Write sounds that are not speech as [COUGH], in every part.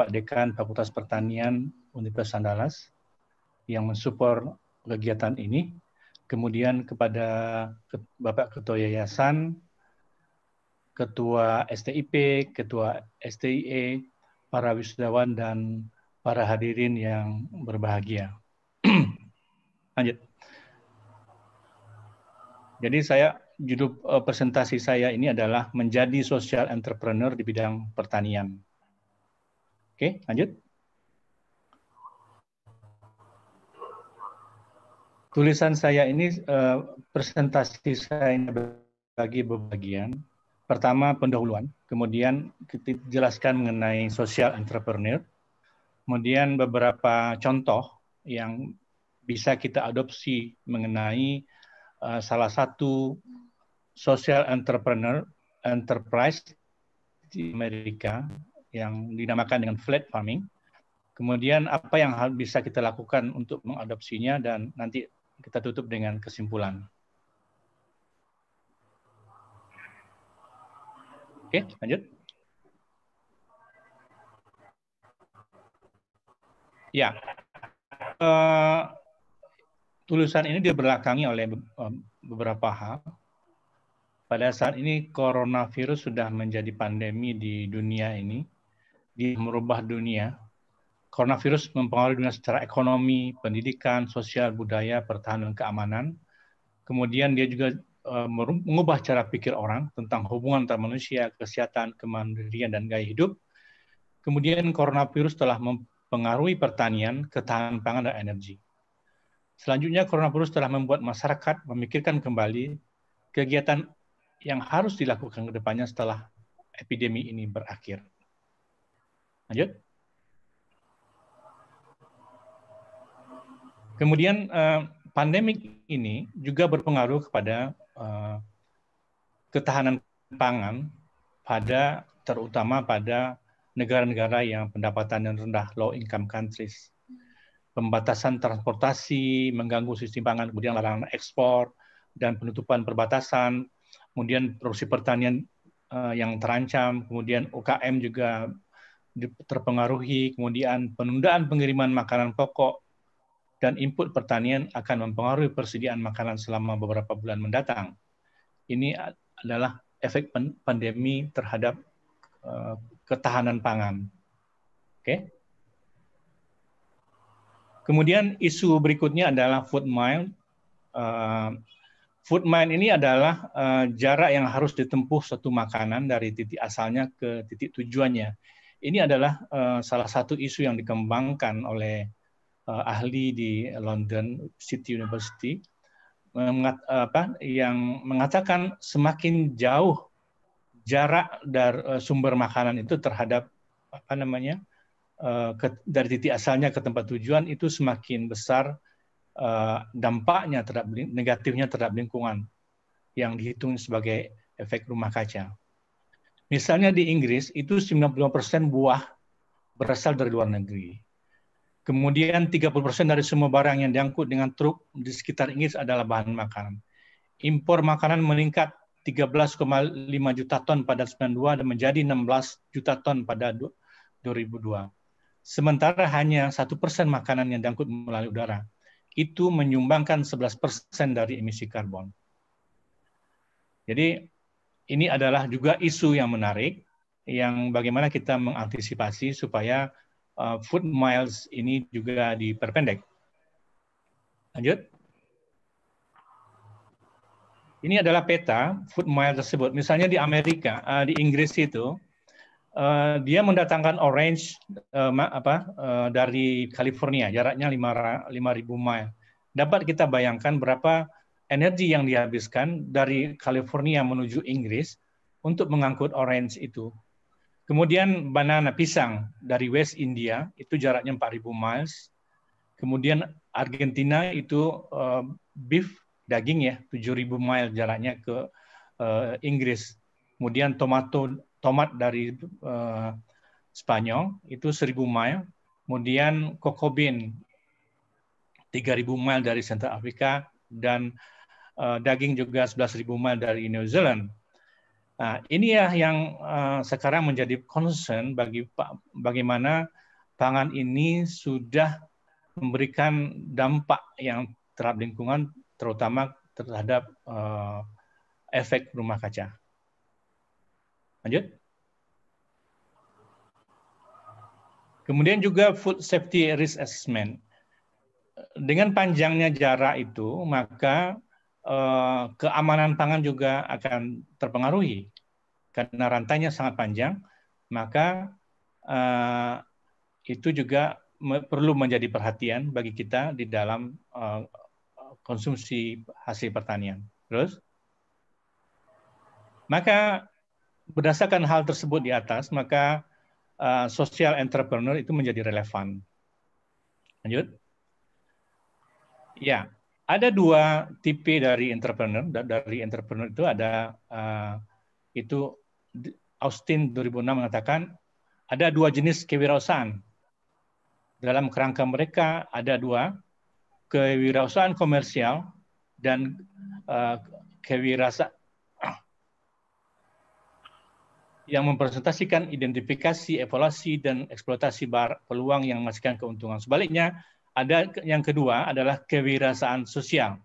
Pak Dekan Fakultas Pertanian Universitas Andalas yang mensupport kegiatan ini. Kemudian kepada Bapak Ketua Yayasan, Ketua STIP, Ketua STIE, para wisudawan dan para hadirin yang berbahagia. [CLEARS THROAT] Lanjut. Jadi saya judul eh, presentasi saya ini adalah menjadi social entrepreneur di bidang pertanian. Oke, lanjut. Tulisan saya ini, eh, presentasi saya ini bagi bagian. Pertama, pendahuluan. Kemudian, kita jelaskan mengenai social entrepreneur. Kemudian, beberapa contoh yang bisa kita adopsi mengenai uh, salah satu social entrepreneur enterprise di Amerika yang dinamakan dengan flat farming. Kemudian apa yang bisa kita lakukan untuk mengadopsinya dan nanti kita tutup dengan kesimpulan. Oke, lanjut. Ya, uh, tulisan ini diberlakangi oleh eh, beberapa hal. Pada saat ini coronavirus sudah menjadi pandemi di dunia ini di merubah dunia. Coronavirus mempengaruhi dunia secara ekonomi, pendidikan, sosial, budaya, pertahanan, keamanan. Kemudian dia juga eh, mengubah cara pikir orang tentang hubungan antara manusia, kesehatan, kemandirian, dan gaya hidup. Kemudian coronavirus telah mempengaruhi pertanian, ketahanan pangan, dan energi. Selanjutnya, coronavirus telah membuat masyarakat memikirkan kembali kegiatan yang harus dilakukan ke depannya setelah epidemi ini berakhir. Lanjut. Kemudian eh, pandemik ini juga berpengaruh kepada eh, ketahanan pangan pada terutama pada negara-negara yang pendapatan yang rendah low income countries. Pembatasan transportasi mengganggu sistem pangan, kemudian larangan ekspor dan penutupan perbatasan, kemudian produksi pertanian eh, yang terancam, kemudian UKM juga terpengaruhi, kemudian penundaan pengiriman makanan pokok dan input pertanian akan mempengaruhi persediaan makanan selama beberapa bulan mendatang. Ini adalah efek pandemi terhadap eh, ketahanan pangan. Oke. Okay? Kemudian isu berikutnya adalah food mile. Eh, food mile ini adalah eh, jarak yang harus ditempuh suatu makanan dari titik asalnya ke titik tujuannya ini adalah uh, salah satu isu yang dikembangkan oleh uh, ahli di London City University mengat, apa, yang mengatakan semakin jauh jarak dari uh, eh, sumber makanan itu terhadap apa namanya uh, ke, dari titik asalnya ke tempat tujuan itu semakin besar uh, dampaknya terhadap negatifnya terhadap lingkungan yang dihitung sebagai efek rumah kaca. Misalnya di Inggris itu 90% buah berasal dari luar negeri. Kemudian 30% dari semua barang yang diangkut dengan truk di sekitar Inggris adalah bahan makanan. Impor makanan meningkat 13,5 juta ton pada 92 dan menjadi 16 juta ton pada 2002. Sementara hanya satu persen makanan yang diangkut melalui udara. Itu menyumbangkan 11 persen dari emisi karbon. Jadi ini adalah juga isu yang menarik yang bagaimana kita mengantisipasi supaya uh, food miles ini juga diperpendek. Lanjut. Ini adalah peta food miles tersebut. Misalnya di Amerika, uh, di Inggris itu uh, dia mendatangkan orange uh, apa uh, dari California, jaraknya 5.000 mile. Dapat kita bayangkan berapa energi yang dihabiskan dari California menuju Inggris untuk mengangkut orange itu. Kemudian banana pisang dari West India itu jaraknya 4000 miles. Kemudian Argentina itu uh, beef daging ya 7000 miles jaraknya ke uh, Inggris. Kemudian tomato tomat dari uh, Spanyol itu 1000 miles, Kemudian cocoa bean 3000 miles dari Central Afrika dan Eh, daging juga 11.000 mil dari New Zealand. Nah, ini ya yang eh, sekarang menjadi concern bagi bagaimana pangan ini sudah memberikan dampak yang terhadap lingkungan, terutama terhadap eh, efek rumah kaca. Lanjut. Kemudian juga food safety risk assessment. Dengan panjangnya jarak itu, maka Eh, keamanan pangan juga akan terpengaruhi karena rantainya sangat panjang, maka eh, itu juga perlu menjadi perhatian bagi kita di dalam eh, konsumsi hasil pertanian. Terus, maka berdasarkan hal tersebut di atas, maka uh, social entrepreneur itu menjadi relevan. Lanjut. Ya, ada dua tipe dari entrepreneur. Dari entrepreneur itu ada uh, itu Austin 2006 mengatakan ada dua jenis kewirausahaan. Dalam kerangka mereka ada dua kewirausahaan komersial dan uh, eh, kewirausahaan yang mempresentasikan identifikasi, evaluasi, dan eksploitasi bar, peluang yang menghasilkan keuntungan. Sebaliknya, ada yang kedua adalah kewirausahaan sosial,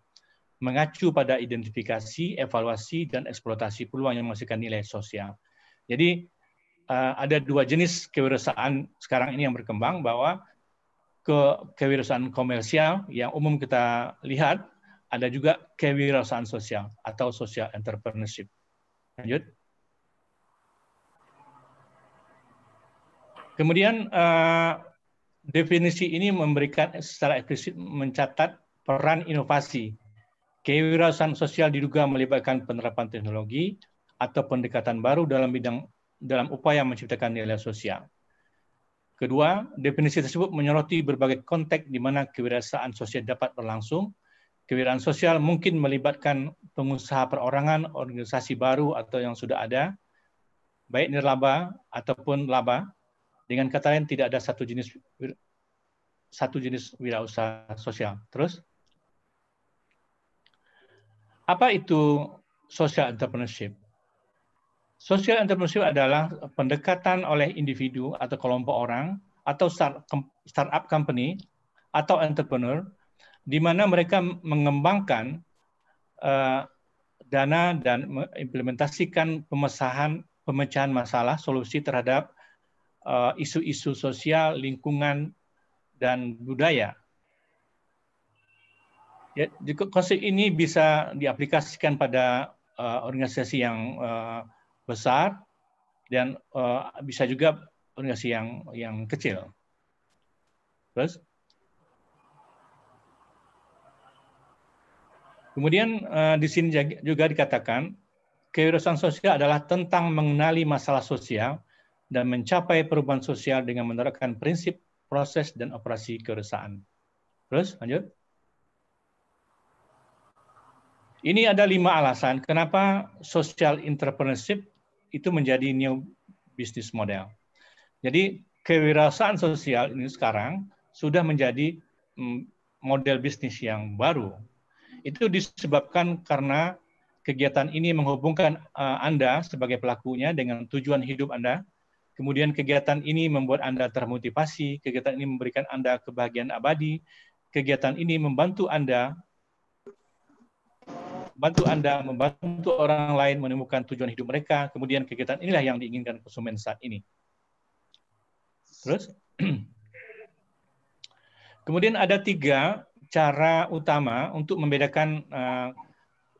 mengacu pada identifikasi, evaluasi, dan eksploitasi peluang yang menghasilkan nilai sosial. Jadi eh, ada dua jenis kewirausahaan sekarang ini yang berkembang bahwa ke kewirausahaan komersial yang umum kita lihat ada juga kewirausahaan sosial atau social entrepreneurship. Lanjut. Kemudian eh, Definisi ini memberikan secara eksplisit mencatat peran inovasi. Kewirausahaan sosial diduga melibatkan penerapan teknologi atau pendekatan baru dalam bidang dalam upaya menciptakan nilai sosial. Kedua, definisi tersebut menyoroti berbagai konteks di mana kewirausahaan sosial dapat berlangsung. Kewirausahaan sosial mungkin melibatkan pengusaha perorangan, organisasi baru atau yang sudah ada, baik nirlaba ataupun laba, dengan kata lain tidak ada satu jenis satu jenis wirausaha sosial. Terus apa itu social entrepreneurship? Social entrepreneurship adalah pendekatan oleh individu atau kelompok orang atau startup company atau entrepreneur di mana mereka mengembangkan uh, dana dan mengimplementasikan pemesahan pemecahan masalah solusi terhadap Eh, isu-isu sosial, lingkungan, dan budaya. Ya, konsep ini bisa diaplikasikan pada uh, organisasi yang uh, besar dan uh, bisa juga organisasi yang yang kecil. Terus, kemudian uh, di sini juga dikatakan kewirausahaan sosial adalah tentang mengenali masalah sosial dan mencapai perubahan sosial dengan menerapkan prinsip, proses, dan operasi keresahan. Terus, lanjut. Ini ada lima alasan kenapa social entrepreneurship itu menjadi new business model. Jadi kewirausahaan sosial ini sekarang sudah menjadi mm, model bisnis yang baru. Itu disebabkan karena kegiatan ini menghubungkan eh, Anda sebagai pelakunya dengan tujuan hidup Anda, Kemudian kegiatan ini membuat Anda termotivasi, kegiatan ini memberikan Anda kebahagiaan abadi, kegiatan ini membantu Anda membantu Anda membantu orang lain menemukan tujuan hidup mereka. Kemudian kegiatan inilah yang diinginkan konsumen saat ini. Terus [CLEARS THROAT] Kemudian ada tiga cara utama untuk membedakan uh,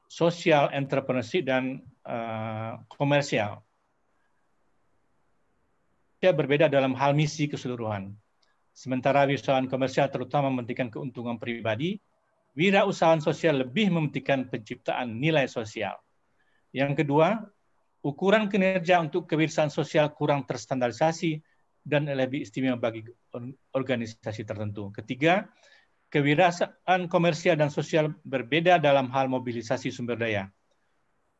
social entrepreneurship dan uh, komersial ya berbeda dalam hal misi keseluruhan. Sementara wirausahaan komersial terutama mementingkan keuntungan pribadi, wirausahaan sosial lebih mementingkan penciptaan nilai sosial. Yang kedua, ukuran kinerja untuk kewirausahaan sosial kurang terstandarisasi dan lebih istimewa bagi organisasi tertentu. Ketiga, kewirausahaan komersial dan sosial berbeda dalam hal mobilisasi sumber daya.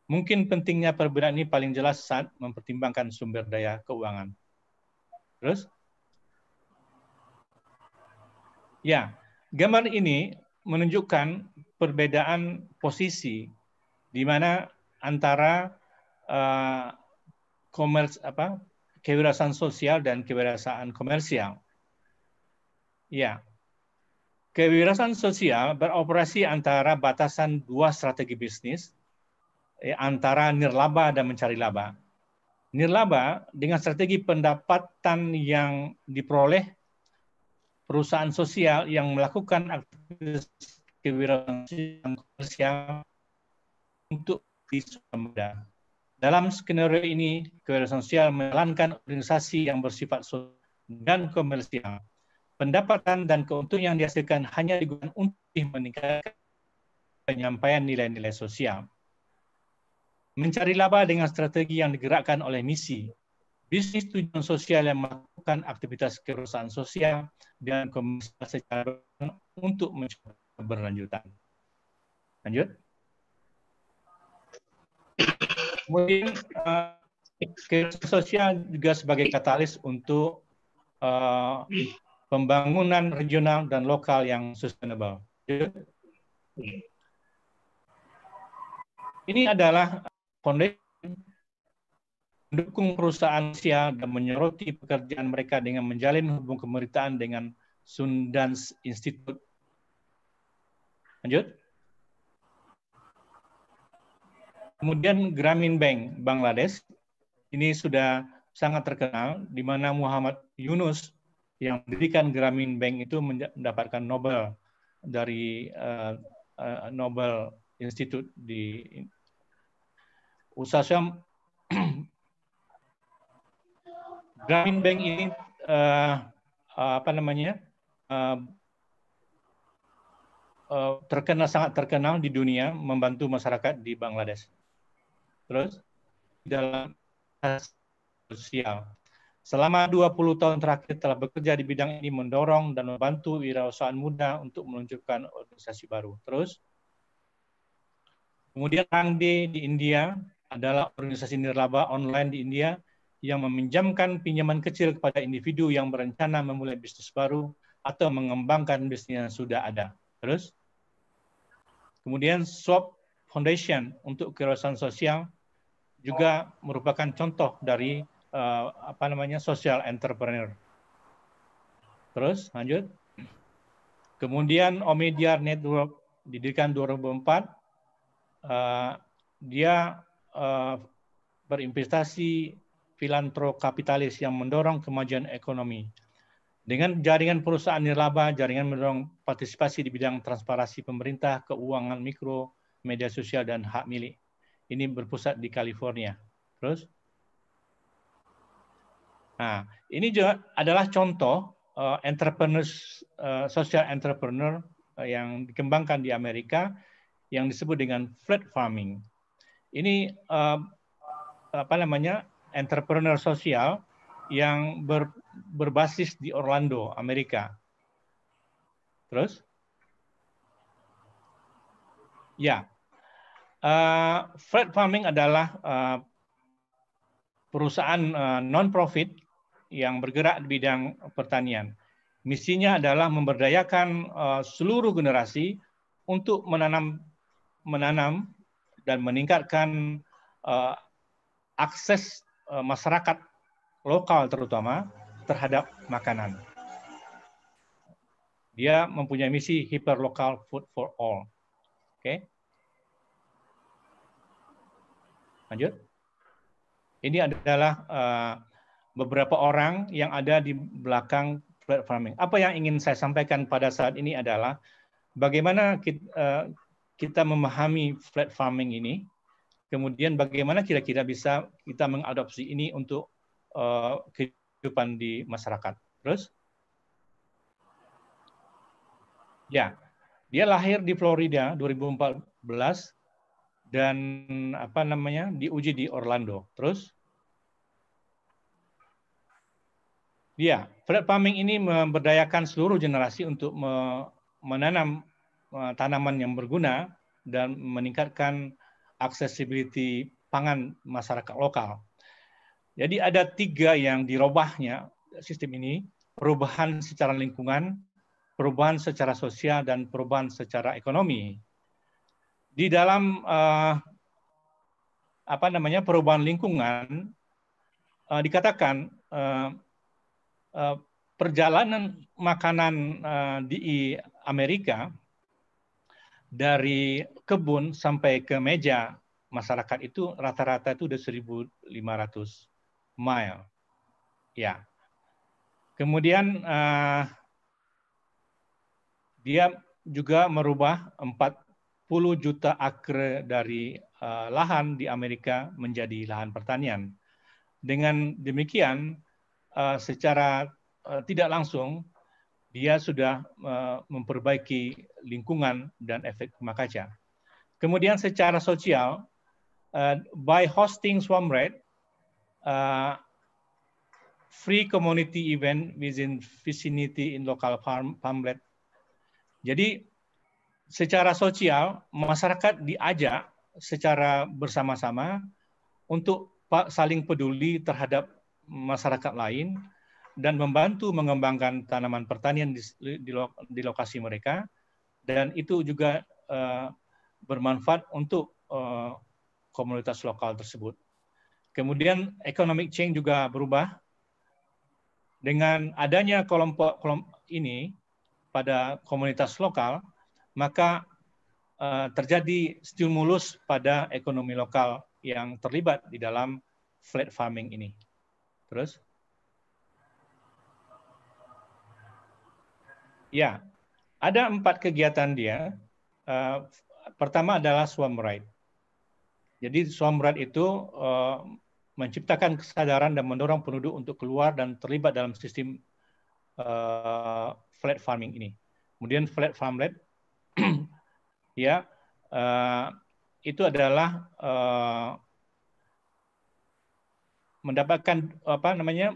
Mungkin pentingnya perbedaan ini paling jelas saat mempertimbangkan sumber daya keuangan. Terus? Ya, gambar ini menunjukkan perbedaan posisi di mana antara uh, apa kewirausahaan sosial dan kewirausahaan komersial. Ya. Kewirausahaan sosial beroperasi antara batasan dua strategi bisnis eh, antara nirlaba dan mencari laba nirlaba dengan strategi pendapatan yang diperoleh perusahaan sosial yang melakukan aktivitas kewirausahaan sosial untuk muda. Dalam skenario ini, kewirausahaan sosial menjalankan organisasi yang bersifat sosial dan komersial. Pendapatan dan keuntungan yang dihasilkan hanya digunakan untuk meningkatkan penyampaian nilai-nilai sosial mencari laba dengan strategi yang digerakkan oleh misi, bisnis tujuan sosial yang melakukan aktivitas kerusakan sosial dan komersial secara untuk mencapai berlanjutan. Lanjut. Kemudian uh, sosial juga sebagai katalis untuk uh, pembangunan regional dan lokal yang sustainable. Ini adalah foundation mendukung perusahaan Asia dan menyoroti pekerjaan mereka dengan menjalin hubungan kemeritaan dengan Sundance Institute. Lanjut. Kemudian Gramin Bank Bangladesh ini sudah sangat terkenal di mana Muhammad Yunus yang mendirikan Gramin Bank itu mendapatkan Nobel dari uh, uh, Nobel Institute di Usaha Gramin Bank ini uh, apa namanya uh, eh, uh, eh, terkenal sangat terkenal di dunia membantu masyarakat di Bangladesh. Terus dalam sosial. Selama 20 tahun terakhir telah bekerja di bidang ini mendorong dan membantu wirausahaan muda untuk meluncurkan organisasi baru. Terus, kemudian Rangdi di India adalah organisasi nirlaba online di India yang meminjamkan pinjaman kecil kepada individu yang berencana memulai bisnis baru atau mengembangkan bisnis yang sudah ada. Terus, kemudian Swap Foundation untuk kerusakan sosial juga merupakan contoh dari uh, apa namanya social entrepreneur. Terus lanjut. Kemudian Omidyar Network didirikan 2004. Uh, eh, dia uh, berinvestasi filantro kapitalis yang mendorong kemajuan ekonomi. Dengan jaringan perusahaan nirlaba, jaringan mendorong partisipasi di bidang transparansi pemerintah, keuangan mikro, media sosial, dan hak milik. Ini berpusat di California. Terus? Nah, ini juga adalah contoh uh, entrepreneurs, uh, social entrepreneur uh, yang dikembangkan di Amerika yang disebut dengan flat farming ini uh, apa namanya entrepreneur sosial yang ber, berbasis di Orlando, Amerika. Terus? Ya, uh, Fred Farming adalah uh, perusahaan uh, non-profit yang bergerak di bidang pertanian. Misinya adalah memberdayakan uh, seluruh generasi untuk menanam menanam dan meningkatkan uh, akses uh, masyarakat lokal terutama terhadap makanan. Dia mempunyai misi hyper local food for all. Oke. Okay. Lanjut. Ini adalah uh, beberapa orang yang ada di belakang platforming. Apa yang ingin saya sampaikan pada saat ini adalah bagaimana kita, uh, kita memahami flat farming ini, kemudian bagaimana kira-kira bisa kita mengadopsi ini untuk uh, kehidupan di masyarakat. Terus? Ya, dia lahir di Florida 2014 dan apa namanya diuji di Orlando. Terus? Ya, flat farming ini memberdayakan seluruh generasi untuk menanam Eh, tanaman yang berguna dan meningkatkan aksesibiliti pangan masyarakat lokal. Jadi ada tiga yang dirubahnya sistem ini, perubahan secara lingkungan, perubahan secara sosial, dan perubahan secara ekonomi. Di dalam uh, apa namanya perubahan lingkungan uh, dikatakan uh, uh, perjalanan makanan uh, di Amerika dari kebun sampai ke meja masyarakat itu rata-rata itu udah 1.500 mile. Ya. Kemudian uh, dia juga merubah 40 juta akre dari uh, lahan di Amerika menjadi lahan pertanian. Dengan demikian, uh, secara uh, tidak langsung dia sudah eh, memperbaiki lingkungan dan efek kaca. Kemudian secara sosial, eh, by hosting SwarmRed, eh, free community event within vicinity in local farm farmlet. Jadi secara sosial masyarakat diajak secara bersama-sama untuk saling peduli terhadap masyarakat lain dan membantu mengembangkan tanaman pertanian di, di, di lokasi mereka dan itu juga uh, bermanfaat untuk uh, komunitas lokal tersebut. Kemudian economic change juga berubah dengan adanya kelompok kelompok ini pada komunitas lokal, maka uh, terjadi stimulus pada ekonomi lokal yang terlibat di dalam flat farming ini. Terus? Ya, ada empat kegiatan dia. Uh, pertama adalah swam ride. Jadi swam ride itu uh, menciptakan kesadaran dan mendorong penduduk untuk keluar dan terlibat dalam sistem uh, flat farming ini. Kemudian flat farmland, [CLEARS THROAT] ya uh, itu adalah uh, mendapatkan apa namanya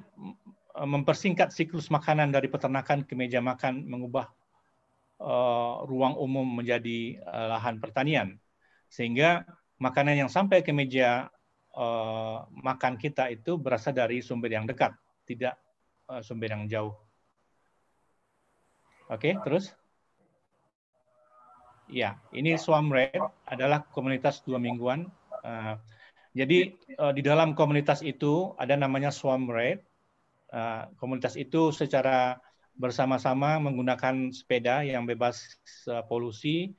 Eh, mempersingkat siklus makanan dari peternakan ke meja makan, mengubah eh, ruang umum menjadi eh, lahan pertanian, sehingga makanan yang sampai ke meja makan kita itu berasal dari sumber yang dekat, tidak sumber yang jauh. Oke, okay, terus. Ya, ini Swam Red adalah komunitas dua mingguan. jadi di dalam komunitas itu ada namanya Swam Red Eh, komunitas itu secara bersama-sama menggunakan sepeda yang bebas eh, polusi,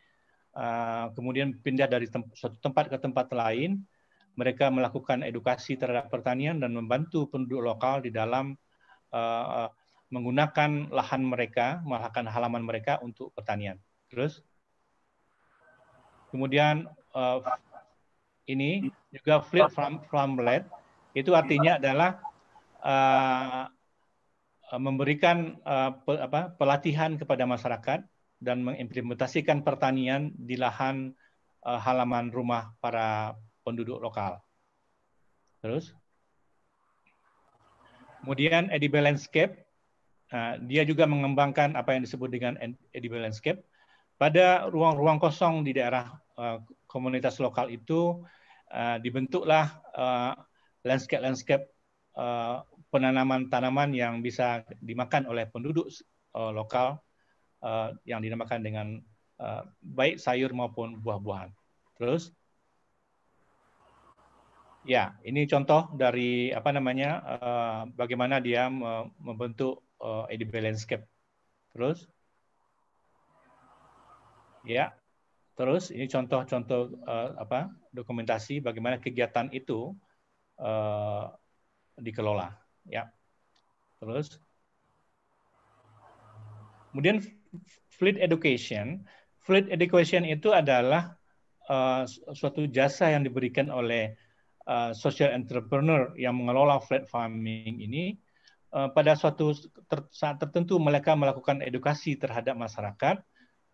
eh, kemudian pindah dari tem suatu tempat ke tempat lain. Mereka melakukan edukasi terhadap pertanian dan membantu penduduk lokal di dalam menggunakan lahan mereka, melakukan halaman mereka untuk pertanian. Terus, kemudian ini juga flip from farmland itu artinya adalah Eh, memberikan eh, pelatihan kepada masyarakat dan mengimplementasikan pertanian di lahan eh, halaman rumah para penduduk lokal. Terus, kemudian edible landscape, nah, dia juga mengembangkan apa yang disebut dengan edible landscape pada ruang-ruang kosong di daerah komunitas lokal itu dibentuklah landscape-landscape penanaman tanaman yang bisa dimakan oleh penduduk uh, lokal uh, yang dinamakan dengan uh, baik sayur maupun buah-buahan. Terus, ya ini contoh dari apa namanya uh, bagaimana dia membentuk uh, edible landscape. Terus, ya terus ini contoh-contoh uh, apa dokumentasi bagaimana kegiatan itu uh, dikelola. Ya. Terus. Kemudian fleet education. Fleet education itu adalah uh, suatu jasa yang diberikan oleh uh, social entrepreneur yang mengelola Fleet farming ini uh, pada suatu ter saat tertentu mereka melakukan edukasi terhadap masyarakat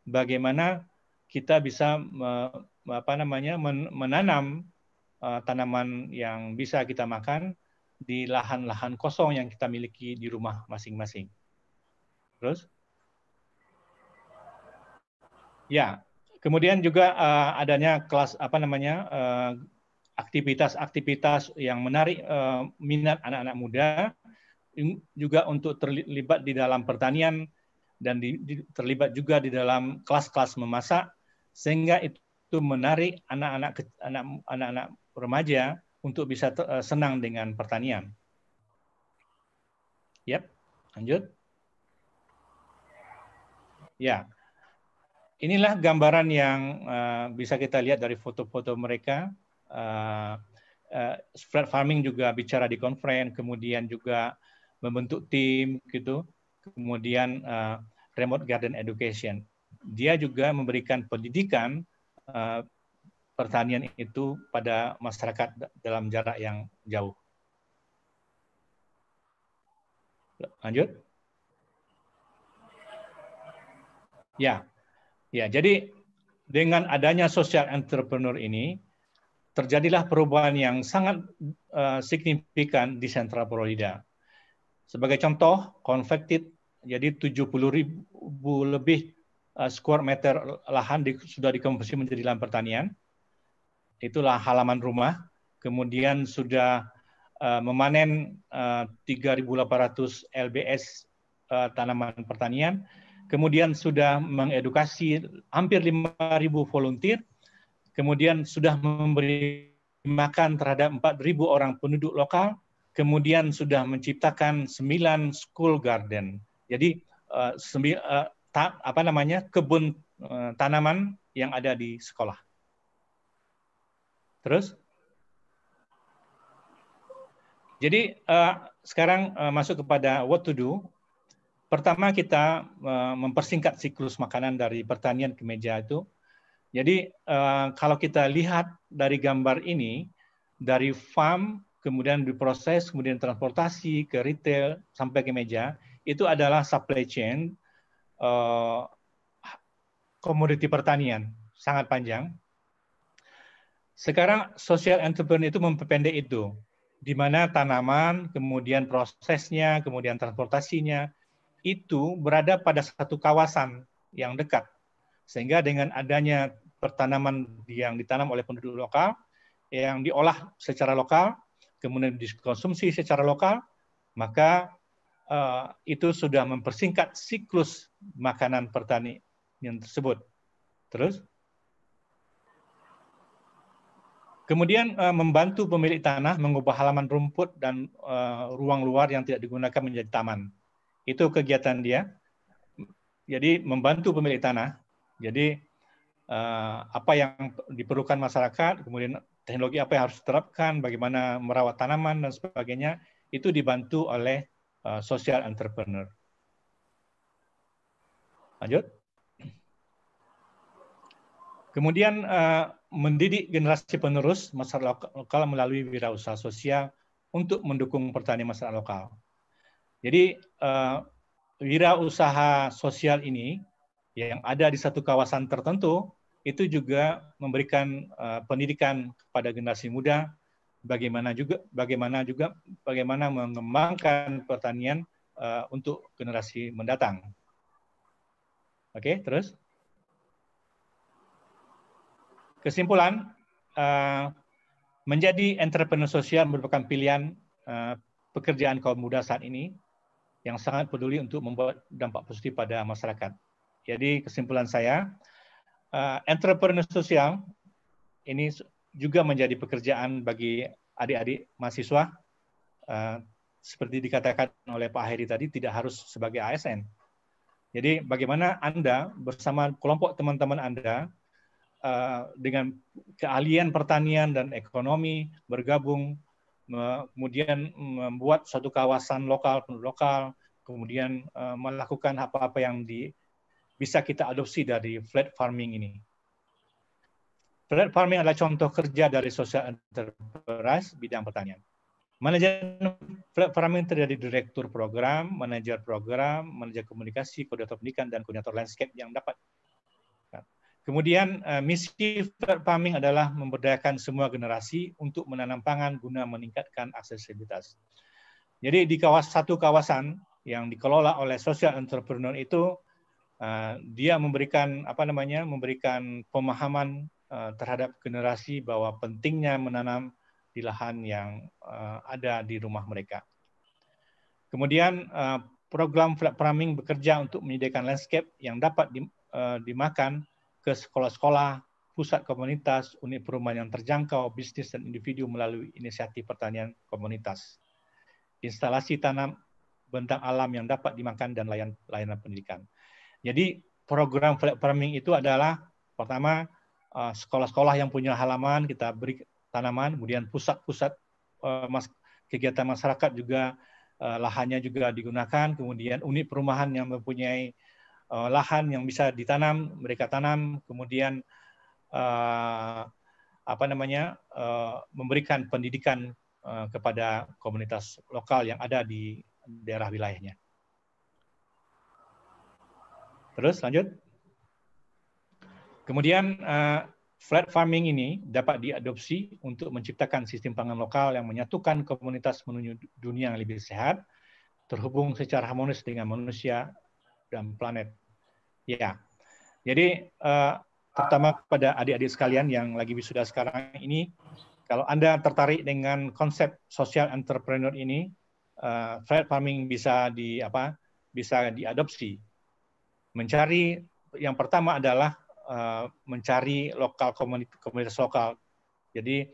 bagaimana kita bisa me, apa namanya men, menanam tanaman yang bisa kita makan di lahan-lahan kosong yang kita miliki di rumah masing-masing. Terus? Ya, kemudian juga uh, adanya kelas apa namanya aktivitas eh, aktivitas-aktivitas yang menarik uh, minat anak-anak muda juga untuk terlibat di dalam pertanian dan di, di, terlibat juga di dalam kelas-kelas memasak sehingga itu menarik anak-anak anak-anak remaja untuk bisa eh, senang dengan pertanian. Yap, lanjut. Ya, inilah gambaran yang eh, bisa kita lihat dari foto-foto mereka. Eh, spread farming juga bicara di konferensi, kemudian juga membentuk tim, gitu. Kemudian remote garden education. Dia juga memberikan pendidikan pertanian itu pada masyarakat dalam jarak yang jauh. Lanjut. Ya. Ya, jadi dengan adanya social entrepreneur ini terjadilah perubahan yang sangat uh, signifikan di sentra Florida. Sebagai contoh, convected jadi 70.000 lebih uh, square meter lahan di, sudah dikonversi menjadi lahan pertanian itulah halaman rumah. Kemudian sudah uh, memanen uh, 3.800 LBS uh, tanaman pertanian. Kemudian sudah mengedukasi hampir 5.000 volunteer. Kemudian sudah memberi makan terhadap 4.000 orang penduduk lokal. Kemudian sudah menciptakan 9 school garden. Jadi uh, uh, ta, apa namanya kebun uh, tanaman yang ada di sekolah. Terus? Jadi uh, sekarang uh, masuk kepada what to do. Pertama kita uh, mempersingkat siklus makanan dari pertanian ke meja itu. Jadi uh, kalau kita lihat dari gambar ini, dari farm kemudian diproses, kemudian transportasi ke retail sampai ke meja, itu adalah supply chain uh, komoditi pertanian sangat panjang sekarang social entrepreneur itu memperpendek itu, di mana tanaman, kemudian prosesnya, kemudian transportasinya, itu berada pada satu kawasan yang dekat. Sehingga dengan adanya pertanaman yang ditanam oleh penduduk lokal, yang diolah secara lokal, kemudian dikonsumsi secara lokal, maka uh, itu sudah mempersingkat siklus makanan pertanian tersebut. Terus? Kemudian uh, membantu pemilik tanah mengubah halaman rumput dan uh, ruang luar yang tidak digunakan menjadi taman. Itu kegiatan dia. Jadi membantu pemilik tanah. Jadi uh, apa yang diperlukan masyarakat, kemudian teknologi apa yang harus diterapkan, bagaimana merawat tanaman dan sebagainya, itu dibantu oleh uh, social entrepreneur. Lanjut. Kemudian uh, mendidik generasi penerus masyarakat lokal melalui wirausaha sosial untuk mendukung pertanian masyarakat lokal. Jadi uh, wirausaha sosial ini yang ada di satu kawasan tertentu itu juga memberikan uh, pendidikan kepada generasi muda bagaimana juga bagaimana juga bagaimana mengembangkan pertanian uh, untuk generasi mendatang. Oke, okay, terus. Kesimpulan, uh, menjadi entrepreneur sosial merupakan pilihan uh, pekerjaan kaum muda saat ini yang sangat peduli untuk membuat dampak positif pada masyarakat. Jadi kesimpulan saya, uh, entrepreneur sosial ini juga menjadi pekerjaan bagi adik-adik mahasiswa uh, seperti dikatakan oleh Pak Heri tadi tidak harus sebagai ASN. Jadi bagaimana Anda bersama kelompok teman-teman Anda Eh, dengan keahlian pertanian dan ekonomi bergabung, kemudian membuat suatu kawasan lokal lokal, kemudian eh, melakukan apa-apa yang di, bisa kita adopsi dari flat farming ini. Flat farming adalah contoh kerja dari social enterprise bidang pertanian. Manajer flat farming terdiri dari direktur program, manajer program, manajer komunikasi, koordinator pendidikan, dan koordinator landscape yang dapat Kemudian eh, misi Fair Farming adalah memberdayakan semua generasi untuk menanam pangan guna meningkatkan aksesibilitas. Jadi di kawasan satu kawasan yang dikelola oleh sosial entrepreneur itu eh, dia memberikan apa namanya memberikan pemahaman eh, terhadap generasi bahwa pentingnya menanam di lahan yang ada di rumah mereka. Kemudian program flat farming bekerja untuk menyediakan landscape yang dapat dimakan ke sekolah-sekolah, pusat komunitas, unit perumahan yang terjangkau, bisnis dan individu melalui inisiatif pertanian komunitas. Instalasi tanam bentang alam yang dapat dimakan dan layan, layanan pendidikan. Jadi program flat farming itu adalah pertama eh, sekolah-sekolah yang punya halaman kita beri tanaman, kemudian pusat-pusat eh, kegiatan masyarakat juga eh, lahannya juga digunakan, kemudian unit perumahan yang mempunyai uh, lahan yang bisa ditanam, mereka tanam, kemudian uh, apa namanya uh, memberikan pendidikan uh, kepada komunitas lokal yang ada di daerah wilayahnya. Terus lanjut. Kemudian uh, flat farming ini dapat diadopsi untuk menciptakan sistem pangan lokal yang menyatukan komunitas menuju dunia yang lebih sehat, terhubung secara harmonis dengan manusia dan planet. Ya, jadi uh, terutama kepada adik-adik sekalian yang lagi wisuda sekarang ini, kalau Anda tertarik dengan konsep social entrepreneur ini, uh, flat farming bisa di apa? bisa diadopsi. Mencari yang pertama adalah uh, mencari lokal komunitas, komunitas lokal. Jadi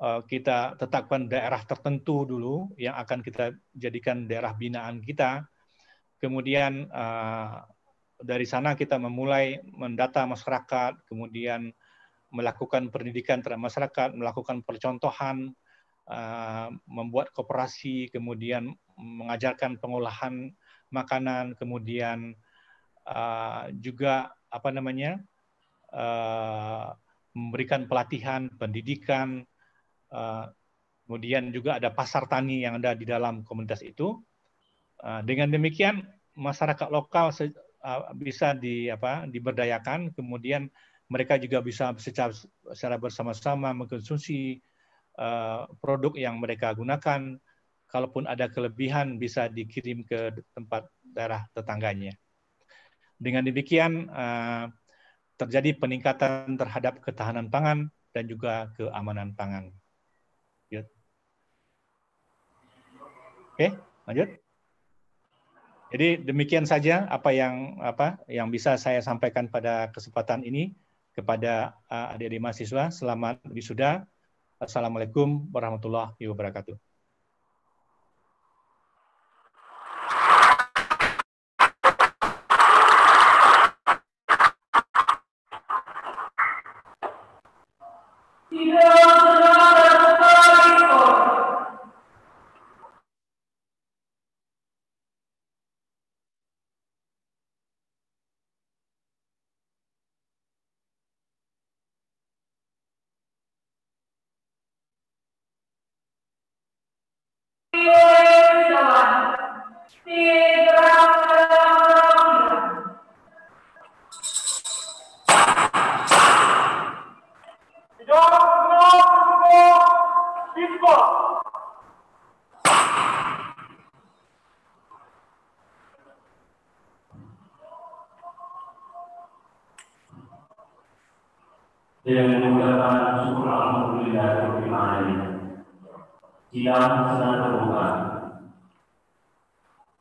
kita tetapkan daerah tertentu dulu yang akan kita jadikan daerah binaan kita Kemudian uh, dari sana kita memulai mendata masyarakat, kemudian melakukan pendidikan terhadap masyarakat, melakukan percontohan, uh, membuat kooperasi, kemudian mengajarkan pengolahan makanan, kemudian uh, juga apa namanya uh, memberikan pelatihan, pendidikan, uh, kemudian juga ada pasar tani yang ada di dalam komunitas itu Ah, dengan demikian masyarakat lokal ah, bisa di apa diberdayakan, kemudian mereka juga bisa secara, secara bersama-sama mengkonsumsi uh, produk yang mereka gunakan. Kalaupun ada kelebihan bisa dikirim ke tempat daerah tetangganya. Dengan demikian uh, terjadi peningkatan terhadap ketahanan pangan dan juga keamanan pangan. Lanjut. Oke, lanjut. Jadi demikian saja apa yang apa yang bisa saya sampaikan pada kesempatan ini kepada uh, adik-adik mahasiswa. Selamat wisuda. Assalamualaikum warahmatullahi wabarakatuh.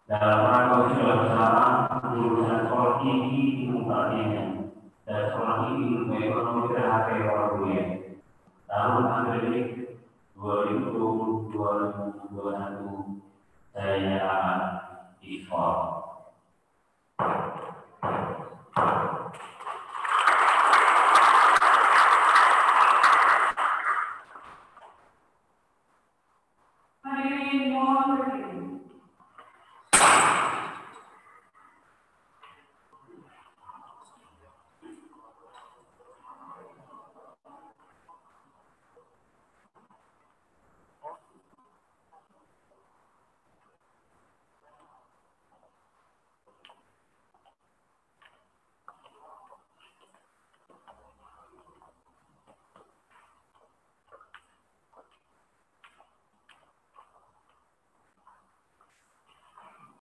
dalam rangka penyelenggaraan urusan sekolah di muka ini dan sekolah ini ekonomi PHP Paraguay tahun akademik 2020